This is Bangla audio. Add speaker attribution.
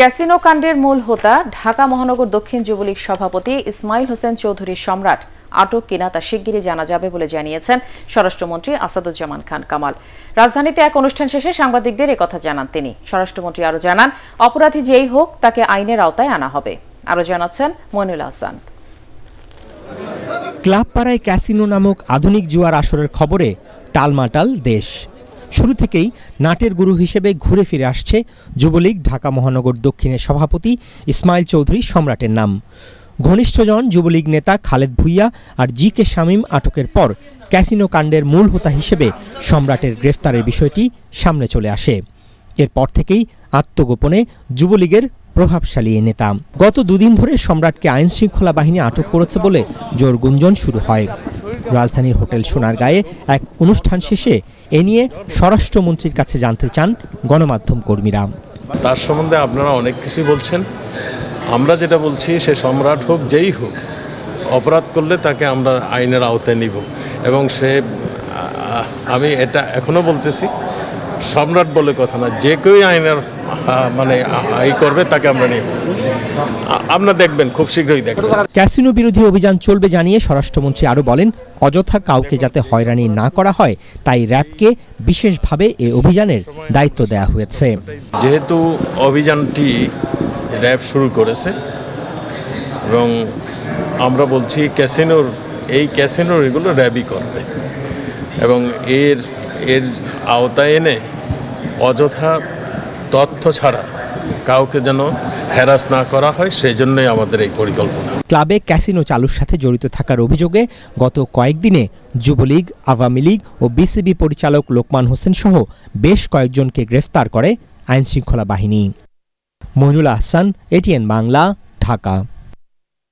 Speaker 1: ক্যাসিনো কাণ্ডের মূল হোতা ঢাকা মহানগর দক্ষিণ যুবলীগ সভাপতি ইসমাইল হোসেন চৌধুরী সম্রাট আটক কিনা তা শিগগিরই জানা যাবে বলে জানিয়েছেন স্বরাষ্ট্রমন্ত্রী আসাদুজ্জামান খান কামাল রাজধানীতে এক অনুষ্ঠান শেষে সাংবাদিকদের কথা জানান তিনি স্বরাষ্ট্রমন্ত্রী আরও জানান অপরাধী যেই হোক তাকে আইনের আওতায় আনা হবে আরও জানাচ্ছেন মনুল হাসান
Speaker 2: ক্লাবপাড়ায় ক্যাসিনো নামক আধুনিক জুয়ার আসরের খবরে টালমাটাল দেশ শুরু থেকেই নাটের গুরু হিসেবে ঘুরে ফিরে আসছে যুবলীগ ঢাকা মহানগর দক্ষিণের সভাপতি ইসমাইল চৌধুরী সম্রাটের নাম ঘনিষ্ঠজন যুবলীগ নেতা খালেদ ভুইয়া আর জি কে শামীম আটকের পর ক্যাসিনো কাণ্ডের মূল হোতা হিসেবে সম্রাটের গ্রেফতারের বিষয়টি সামনে চলে আসে এরপর থেকেই আত্মগোপনে যুবলীগের প্রভাবশালী এই নেতা গত দুদিন ধরে সম্রাটকে আইনশৃঙ্খলা বাহিনী আটক করেছে বলে জোর গুঞ্জন শুরু হয় রাজধানীর হোটেল সোনার গায়ে এক অনুষ্ঠান শেষে এ নিয়ে স্বরাষ্ট্রমন্ত্রীর কাছে জানতে চান গণমাধ্যম কর্মীরা
Speaker 3: তার সম্বন্ধে আপনারা অনেক কিছু বলছেন আমরা যেটা বলছি সে সম্রাট হোক যেই হোক অপরাধ করলে তাকে আমরা আইনের আওতায় নিব এবং সে আমি এটা এখনও বলতেছি সম্রাট বলে কথা না যে কেউই আইনের মানে ই করবে তাকে আমরা নিব আপনারা দেখবেন খুব শীঘ্রই দেখবেন
Speaker 2: ক্যাসিনো বিরোধী অভিযান চলবে জানিয়ে স্বরাষ্ট্রমন্ত্রী আরও বলেন অযথা কাউকে যাতে হয়রানি না করা হয় তাই র্যাবকে বিশেষভাবে এ অভিযানের দায়িত্ব দেয়া হয়েছে
Speaker 3: যেহেতু অভিযানটি র্যাব শুরু করেছে এবং আমরা বলছি ক্যাসিনোর এই ক্যাসিনোর এগুলো র্যাবই করবে এবং এর এর আওতায় এনে অযথা তথ্য ছাড়া কাউকে যেন হ্যারাস না করা হয় সেই জন্যই আমাদের এই পরিকল্পনা
Speaker 2: ক্লাবে ক্যাসিনো চালুর সাথে জড়িত থাকার অভিযোগে গত কয়েকদিনে যুবলীগ আওয়ামী লীগ ও বিসিবি পরিচালক লোকমান হোসেন সহ বেশ কয়েকজনকে গ্রেফতার করে আইনশৃঙ্খলা বাহিনী মহিনুল আহসান এটিএন বাংলা ঢাকা